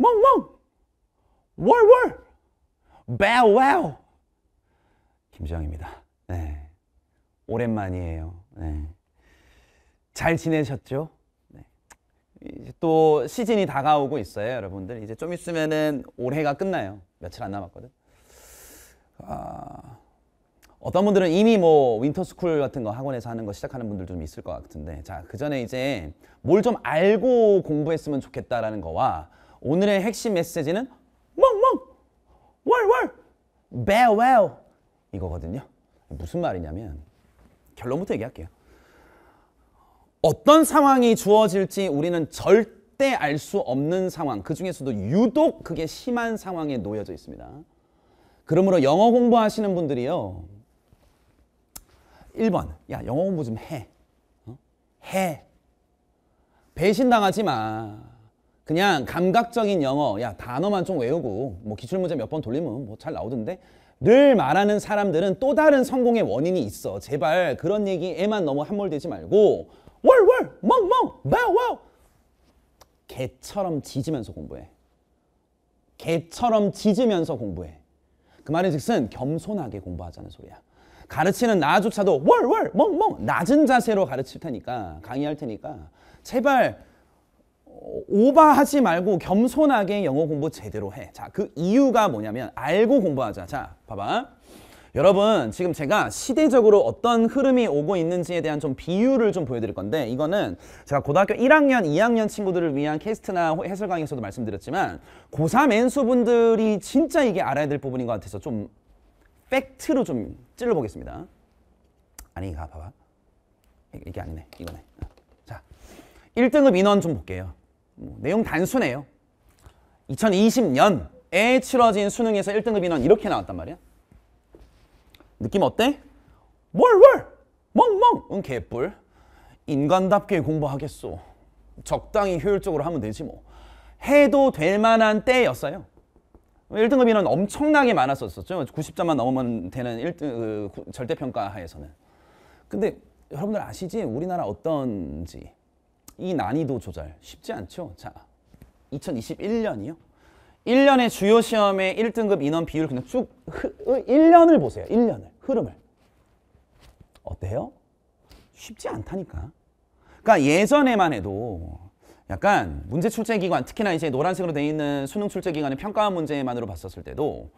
멍멍, 월월, 배우웨 김수영입니다. 네. 오랜만이에요. 네. 잘 지내셨죠? 네. 이제 또 시즌이 다가오고 있어요, 여러분들. 이제 좀 있으면은 올해가 끝나요. 며칠 안 남았거든. 아... 어떤 분들은 이미 뭐 윈터스쿨 같은 거 학원에서 하는 거 시작하는 분들좀 있을 것 같은데 자그 전에 이제 뭘 좀 알고 공부했으면 좋겠다라는 거와 오늘의 핵심 메시지는 멍멍 월월 배웰 이거거든요. 무슨 말이냐면 결론부터 얘기할게요. 어떤 상황이 주어질지 우리는 절대 알 수 없는 상황 그 중에서도 유독 그게 심한 상황에 놓여져 있습니다. 그러므로 영어 공부하시는 분들이요. 1번 야 영어 공부 좀 해. 어? 해. 배신당하지 마. 그냥 감각적인 영어 야 단어만 좀 외우고 뭐 기출문제 몇 번 돌리면 뭐 잘 나오던데 늘 말하는 사람들은 또 다른 성공의 원인이 있어 제발 그런 얘기에만 너무 함몰되지 말고 월월 멍멍 매워 개처럼 짖으면서 공부해 개처럼 짖으면서 공부해 그 말인즉슨 겸손하게 공부하자는 소리야 가르치는 나조차도 월월 멍멍 낮은 자세로 가르칠 테니까 강의할 테니까 제발 오바하지 말고 겸손하게 영어 공부 제대로 해. 자, 그 이유가 뭐냐면 알고 공부하자. 자, 봐봐. 여러분 지금 제가 시대적으로 어떤 흐름이 오고 있는지에 대한 좀 비유를 좀 보여드릴 건데 이거는 제가 고등학교 1학년, 2학년 친구들을 위한 캐스트나 해설 강의에서도 말씀드렸지만 고3 앤수분들이 진짜 이게 알아야 될 부분인 것 같아서 좀 팩트로 좀 찔러보겠습니다. 아니, 가 봐봐. 이게 아니네. 이거네. 자, 1등급 인원 좀 볼게요. 뭐 내용 단순해요. 2020년에 치러진 수능에서 1등급 인원 이렇게 나왔단 말이야. 느낌 어때? 월월 멍멍 응 개뿔 인간답게 공부하겠소 적당히 효율적으로 하면 되지 뭐 해도 될 만한 때였어요 1등급 인원 엄청나게 많았었죠 90점만 넘으면 되는 1등 그, 절대평가 하에서는 근데 여러분들 아시지 우리나라 어떤지 이 난이도 조절 쉽지 않죠? 자, 2021년이요. 1년의 주요 시험의 1등급 인원 비율 그냥 쭉 흐, 1년을 보세요. 1년을 흐름을. 어때요? 쉽지 않다니까. 그러니까 예전에만 해도 약간 문제 출제 기관 특히나 이제 노란색으로 돼 있는 수능 출제 기관의 평가 문제만으로 봤었을 때도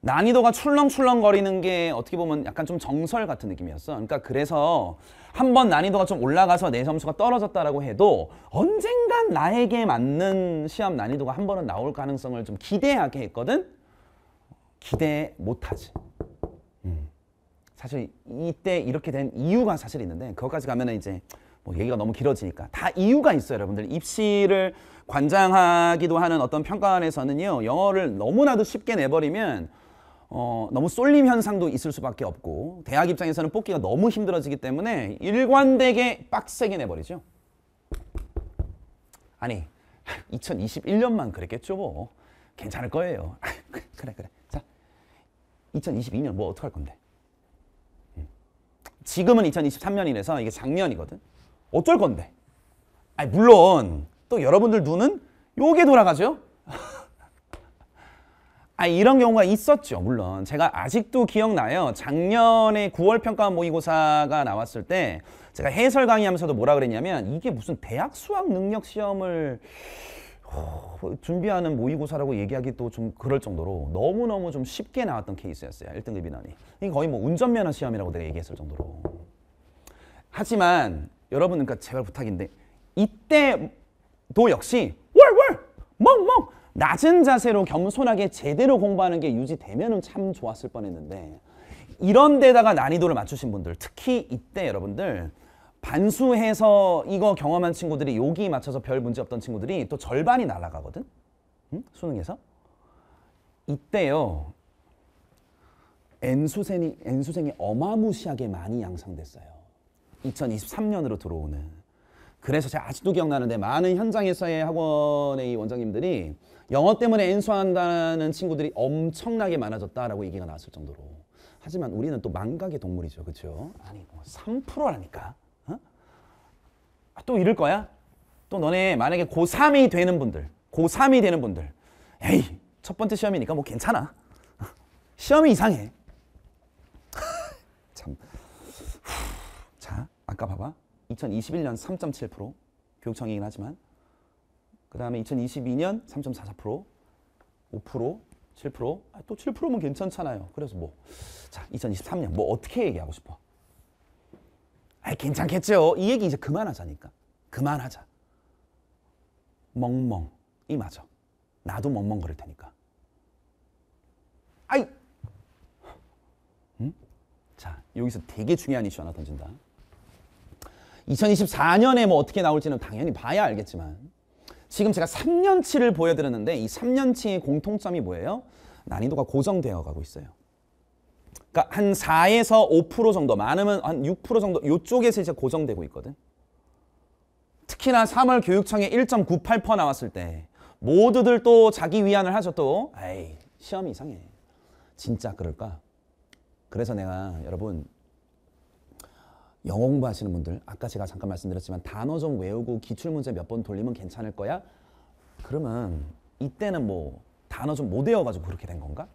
난이도가 출렁출렁거리는 게 어떻게 보면 약간 좀 정설 같은 느낌이었어. 그러니까 그래서 한 번 난이도가 좀 올라가서 내 점수가 떨어졌다라고 해도 언젠간 나에게 맞는 시험 난이도가 한 번은 나올 가능성을 좀 기대하게 했거든. 기대 못하지. 음. 사실 이때 이렇게 된 이유가 사실 있는데 그것까지 가면은 이제 뭐 얘기가 너무 길어지니까 다 이유가 있어요 여러분들 입시를 관장하기도 하는 어떤 평가원에서는요 영어를 너무나도 쉽게 내버리면 어, 너무 쏠림 현상도 있을 수밖에 없고 대학 입장에서는 뽑기가 너무 힘들어지기 때문에 일관되게 빡세게 내버리죠. 아니 2021년만 그랬겠죠 뭐. 괜찮을 거예요. 그, 그래 그래. 자 2022년 뭐 어떡할 건데. 음. 지금은 2023년이라서 이게 작년이거든. 어쩔 건데. 아니 물론 또 여러분들 눈은 요게 돌아가죠. 아, 이런 경우가 있었죠. 물론 제가 아직도 기억나요. 작년에 9월 평가 모의고사가 나왔을 때 제가 해설 강의하면서도 뭐라 그랬냐면 이게 무슨 대학 수학 능력 시험을 어, 준비하는 모의고사라고 얘기하기도 좀 그럴 정도로 너무너무 좀 쉽게 나왔던 케이스였어요. 1등급 인원이. 이게 거의 뭐 운전면허 시험이라고 내가 얘기했을 정도로. 하지만 여러분 그러니까 제발 부탁인데 이때도 역시 낮은 자세로 겸손하게 제대로 공부하는 게 유지되면 참 좋았을 뻔했는데 이런 데다가 난이도를 맞추신 분들 특히 이때 여러분들 반수해서 이거 경험한 친구들이 여기 맞춰서 별 문제 없던 친구들이 또 절반이 날아가거든 응? 수능에서 이때요 N수생이, N수생이 어마무시하게 많이 양성됐어요 2023년으로 들어오는 그래서 제가 아직도 기억나는데 많은 현장에서의 학원의 원장님들이 영어 때문에 엔수한다는 친구들이 엄청나게 많아졌다라고 얘기가 나왔을 정도로 하지만 우리는 또 망각의 동물이죠 그렇죠? 아니 뭐 3%라니까 어? 아, 또 이럴 거야? 또 너네 만약에 고3이 되는 분들 고3이 되는 분들 에이 첫 번째 시험이니까 뭐 괜찮아 시험이 이상해 참자 아까 봐봐 2021년 3.7% 교육청이긴 하지만 그 다음에 2022년 3.44% 5% 7%또 7%면 괜찮잖아요. 그래서 뭐 자 2023년 뭐 어떻게 얘기하고 싶어? 아 괜찮겠죠. 이 얘기 이제 그만하자니까. 그만하자. 멍멍이 맞아. 나도 멍멍거릴 테니까. 아이. 음? 자 여기서 되게 중요한 이슈 하나 던진다. 2024년에 뭐 어떻게 나올지는 당연히 봐야 알겠지만 지금 제가 3년치를 보여드렸는데 이 3년치의 공통점이 뭐예요? 난이도가 고정되어 가고 있어요. 그러니까 한 4에서 5% 정도, 많으면 한 6% 정도 요쪽에서 이제 고정되고 있거든. 특히나 3월 교육청에 1.98% 나왔을 때 모두들 또 자기 위안을 하죠 또. 에이, 시험이 이상해. 진짜 그럴까? 그래서 내가 여러분 영어 공부하시는 분들 아까 제가 잠깐 말씀드렸지만 단어 좀 외우고 기출 문제 몇 번 돌리면 괜찮을 거야? 그러면 이때는 뭐 단어 좀 못 외워가지고 그렇게 된 건가?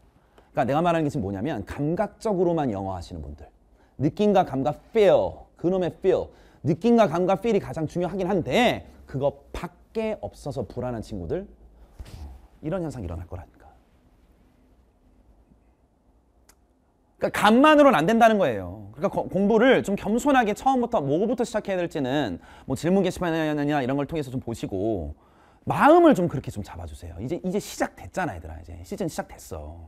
그러니까 내가 말하는 게 지금 뭐냐면 감각적으로만 영어 하시는 분들 느낌과 감각 feel 그놈의 feel 느낌과 감각 feel이 가장 중요하긴 한데 그거 밖에 없어서 불안한 친구들 이런 현상 일어날 거라니까 그러니까 간만으로는 안 된다는 거예요. 그러니까 거, 공부를 좀 겸손하게 처음부터 뭐부터 시작해야 될지는 뭐 질문 게시판이냐 이런 걸 통해서 좀 보시고 마음을 좀 그렇게 좀 잡아주세요. 이제 이제 시작됐잖아 얘들아 이제 시즌 시작됐어.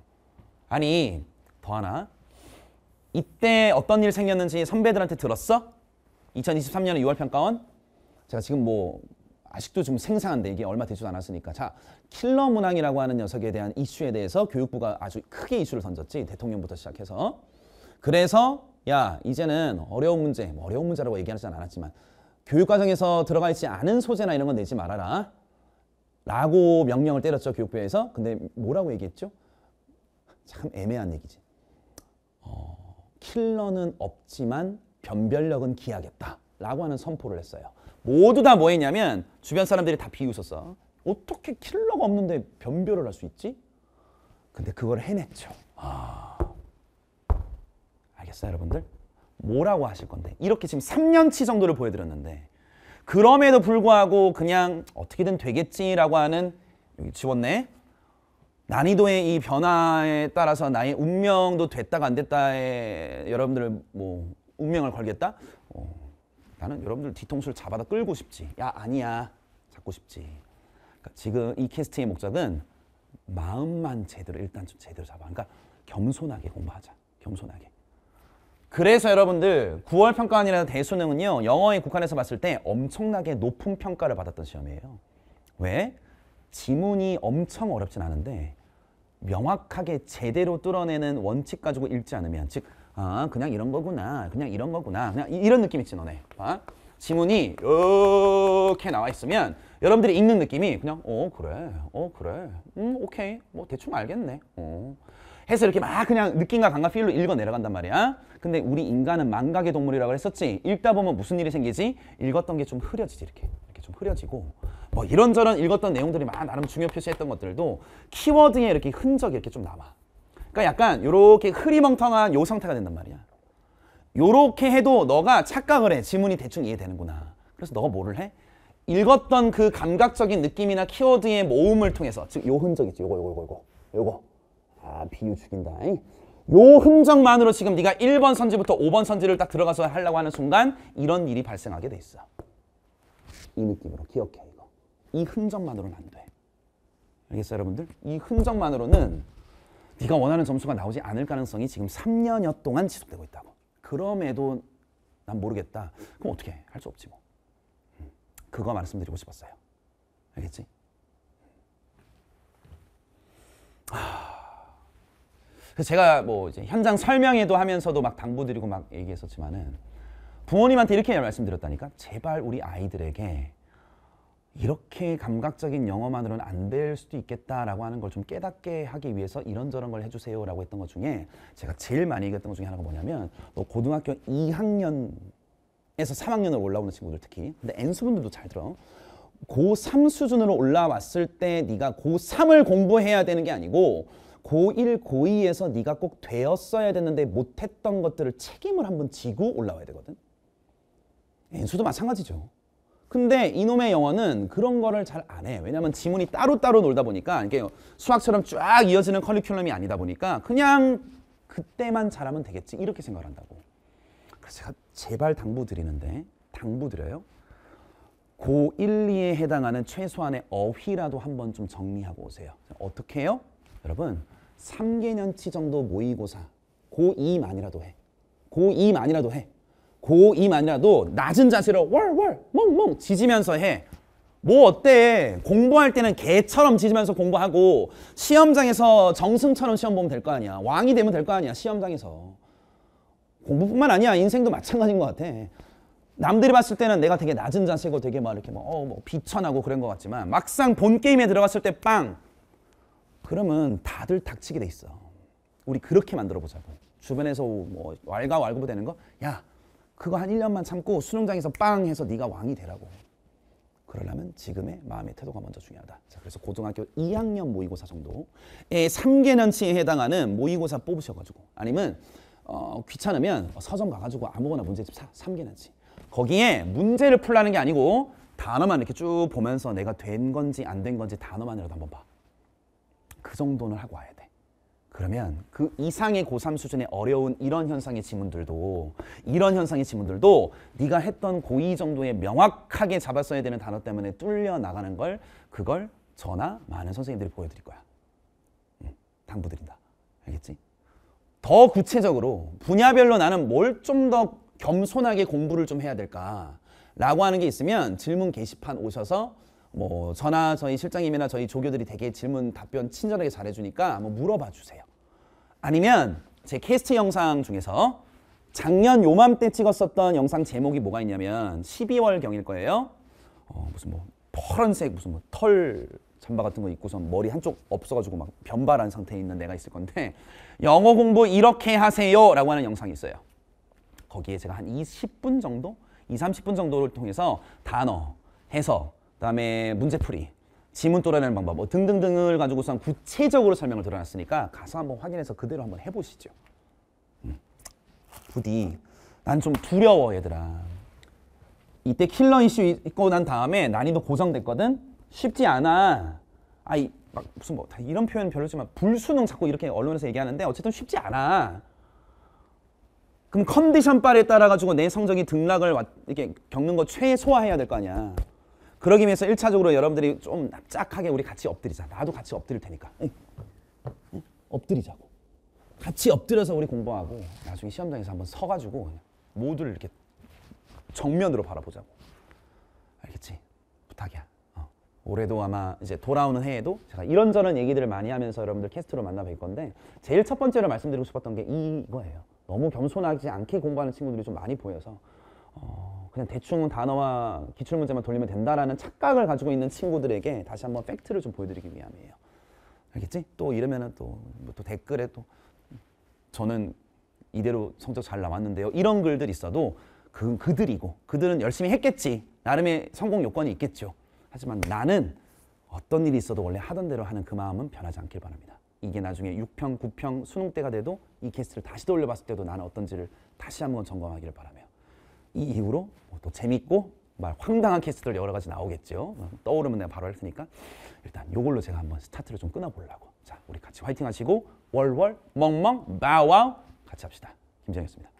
아니 더 하나 이때 어떤 일 생겼는지 선배들한테 들었어? 2023년 6월 평가원 제가 지금 뭐 아직도 좀 생생한데 이게 얼마 되지도 않았으니까 자 킬러 문항이라고 하는 녀석에 대한 이슈에 대해서 교육부가 아주 크게 이슈를 던졌지 대통령부터 시작해서 그래서 야 이제는 어려운 문제 뭐 어려운 문제라고 얘기하지는 않았지만 교육 과정에서 들어가 있지 않은 소재나 이런 건 내지 말아라 라고 명령을 때렸죠 교육부에서 근데 뭐라고 얘기했죠 참 애매한 얘기지 어, 킬러는 없지만 변별력은 기하겠다 라고 하는 선포를 했어요 모두 다 뭐 했냐면 주변 사람들이 다 비웃었어. 어떻게 킬러가 없는데 변별을 할 수 있지? 근데 그걸 해냈죠. 아... 알겠어요, 여러분들? 뭐라고 하실 건데? 이렇게 지금 3년치 정도를 보여드렸는데 그럼에도 불구하고 그냥 어떻게든 되겠지라고 하는 여기 지웠네. 난이도의 이 변화에 따라서 나의 운명도 됐다가 안 됐다에 여러분들 뭐 운명을 걸겠다? 어. 나는 여러분들 뒤통수를 잡아다 끌고 싶지. 야 아니야. 잡고 싶지. 그러니까 지금 이 캐스팅의 목적은 마음만 제대로 일단 좀 제대로 잡아. 그러니까 겸손하게 공부하자. 겸손하게. 그래서 여러분들 9월 평가안이라는 대수능은요. 영어의 국한에서 봤을 때 엄청나게 높은 평가를 받았던 시험이에요. 왜? 지문이 엄청 어렵진 않은데 명확하게 제대로 뚫어내는 원칙 가지고 읽지 않으면 즉아 그냥 이런 거구나 그냥 이런 거구나 그냥 이, 런 느낌 있지 너네 봐 아, 지문이 이렇게 나와 있으면 여러분들이 읽는 느낌이 그냥 어 그래 어 그래 음 오케이 뭐 대충 알겠네 어 해서 이렇게 막 그냥 느낌과 감각 필로 읽어 내려간단 말이야 근데 우리 인간은 망각의 동물이라고 했었지 읽다 보면 무슨 일이 생기지 읽었던 게 좀 흐려지지 이렇게 이렇게 좀 흐려지고 뭐 이런저런 읽었던 내용들이 막 나름 중요 표시했던 것들도 키워드에 이렇게 흔적이 이렇게 좀 남아 그러니까 약간 이렇게 흐리멍텅한 요 상태가 된단 말이야. 요렇게 해도 너가 착각을 해. 지문이 대충 이해되는구나. 그래서 너가 뭐를 해? 읽었던 그 감각적인 느낌이나 키워드의 모음을 통해서 즉 요 흔적 있지. 요거 요거 요거 요거. 요거. 아, 비유 죽인다. 잉? 요 흔적만으로 지금 네가 1번 선지부터 5번 선지를 딱 들어가서 하려고 하는 순간 이런 일이 발생하게 돼 있어. 이 느낌으로 기억해 이거. 이 흔적만으로는 안 돼. 알겠어요, 여러분들? 이 흔적만으로는 네가 원하는 점수가 나오지 않을 가능성이 지금 3년여 동안 지속되고 있다고. 그럼에도 난 모르겠다. 그럼 어떻게 할수 없지 뭐. 음, 그거 말씀드리고 싶었어요. 알겠지? 그 제가 뭐 이제 현장 설명회도 하면서도 막 당부드리고 막 얘기했었지만은 부모님한테 이렇게 말씀드렸다니까 제발 우리 아이들에게 이렇게 감각적인 영어만으로는 안 될 수도 있겠다라고 하는 걸 좀 깨닫게 하기 위해서 이런저런 걸 해주세요라고 했던 것 중에 제가 제일 많이 얘기했던 것 중에 하나가 뭐냐면 너 뭐 고등학교 2학년에서 3학년으로 올라오는 친구들 특히 근데 N수분들도 잘 들어 고3 수준으로 올라왔을 때 네가 고3을 공부해야 되는 게 아니고 고1, 고2에서 네가 꼭 되었어야 됐는데 못했던 것들을 책임을 한번 지고 올라와야 되거든 N수도 마찬가지죠 근데 이놈의 영어는 그런 거를 잘 안 해. 왜냐면 지문이 따로따로 놀다 보니까 이게 수학처럼 쫙 이어지는 커리큘럼이 아니다 보니까 그냥 그때만 잘하면 되겠지 이렇게 생각을 한다고. 그래서 제가 제발 당부드리는데 당부드려요. 고1, 2에 해당하는 최소한의 어휘라도 한번 좀 정리하고 오세요. 어떻게 해요? 여러분 3개년치 정도 모의고사 고2만이라도 해. 고2만이라도 해. 고이만이라도 낮은 자세로 월월 멍멍 지지면서 해. 뭐 어때? 공부할 때는 개처럼 지지면서 공부하고 시험장에서 정승처럼 시험 보면 될 거 아니야. 왕이 되면 될 거 아니야. 시험장에서. 공부뿐만 아니야. 인생도 마찬가지인 것 같아. 남들이 봤을 때는 내가 되게 낮은 자세고 되게 막 이렇게 뭐, 어, 뭐 비천하고 그런 것 같지만 막상 본 게임에 들어갔을 때 빵! 그러면 다들 닥치게 돼 있어. 우리 그렇게 만들어 보자고. 주변에서 뭐 왈가왈부 되는 거? 야, 그거 한 1년만 참고 수능장에서 빵 해서 네가 왕이 되라고. 그러려면 지금의 마음의 태도가 먼저 중요하다. 자, 그래서 고등학교 2학년 모의고사 정도에 3개년치에 해당하는 모의고사 뽑으셔가지고 아니면 어, 귀찮으면 서점 가가지고 아무거나 문제집 사. 3개년치. 거기에 문제를 풀라는 게 아니고 단어만 이렇게 쭉 보면서 내가 된 건지 안 된 건지 단어만이라도 한번 봐. 그 정도는 하고 와야 돼. 그러면 그 이상의 고3 수준의 어려운 이런 현상의 지문들도 이런 현상의 지문들도 네가 했던 고2 정도의 명확하게 잡았어야 되는 단어 때문에 뚫려 나가는 걸 그걸 저나 많은 선생님들이 보여드릴 거야. 당부드린다. 알겠지? 더 구체적으로 분야별로 나는 뭘 좀 더 겸손하게 공부를 좀 해야 될까라고 하는 게 있으면 질문 게시판 오셔서 뭐 저나 저희 실장님이나 저희 조교들이 되게 질문 답변 친절하게 잘해주니까 한번 물어봐 주세요. 아니면 제 캐스트 영상 중에서 작년 요맘때 찍었었던 영상 제목이 뭐가 있냐면 12월 경일 거예요. 어, 무슨 뭐 파란색 무슨 뭐털 잠바 같은 거 입고서 머리 한쪽 없어가지고 막 변발한 상태에 있는 내가 있을 건데 영어 공부 이렇게 하세요라고 하는 영상이 있어요. 거기에 제가 한 20분 정도, 2, 30분 정도를 통해서 단어, 해석, 그다음에 문제풀이, 지문 또라내는 방법 뭐 등등등을 가지고서 구체적으로 설명을 드러났으니까 가서 한번 확인해서 그대로 한번 해보시죠. 음. 부디 난 좀 두려워 얘들아. 이때 킬러 이슈 있고 난 다음에 난이도 고정됐거든. 쉽지 않아. 아이 막 무슨 뭐 이런 표현 별로지만 불수능 자꾸 이렇게 언론에서 얘기하는데 어쨌든 쉽지 않아. 그럼 컨디션 발에 따라 가지고 내 성적이 등락을 이렇게 겪는 거 최소화해야 될 거 아니야. 그러기 위해서 1차적으로 여러분들이 좀 납작하게 우리 같이 엎드리자. 나도 같이 엎드릴 테니까. 엎드리자고. 같이 엎드려서 우리 공부하고 나중에 시험장에서 한번 서가지고 모두를 이렇게 정면으로 바라보자고. 알겠지? 부탁이야. 어. 올해도 아마 이제 돌아오는 해에도 제가 이런저런 얘기들을 많이 하면서 여러분들 캐스트로 만나 뵐 건데 제일 첫 번째로 말씀드리고 싶었던 게 이거예요. 너무 겸손하지 않게 공부하는 친구들이 좀 많이 보여서 어... 그냥 대충 단어와 기출 문제만 돌리면 된다라는 착각을 가지고 있는 친구들에게 다시 한번 팩트를 좀 보여드리기 위함이에요. 알겠지? 또 이러면은 또, 뭐 또 댓글에 또 저는 이대로 성적 잘 나왔는데요. 이런 글들 있어도 그, 그들이고 그들은 열심히 했겠지. 나름의 성공 요건이 있겠죠. 하지만 나는 어떤 일이 있어도 원래 하던 대로 하는 그 마음은 변하지 않길 바랍니다. 이게 나중에 6평, 9평, 수능 때가 돼도 이 캐스트를 다시 돌려봤을 때도 나는 어떤지를 다시 한번 점검하기를 바라며 이 이후로 뭐 또 재밌고 말 황당한 캐스트들 여러 가지 나오겠죠. 떠오르면 내가 바로 할 테니까 일단 이걸로 제가 한번 스타트를 좀 끊어보려고. 자, 우리 같이 화이팅 하시고 월월 멍멍 마와 같이 합시다. 김정이었습니다.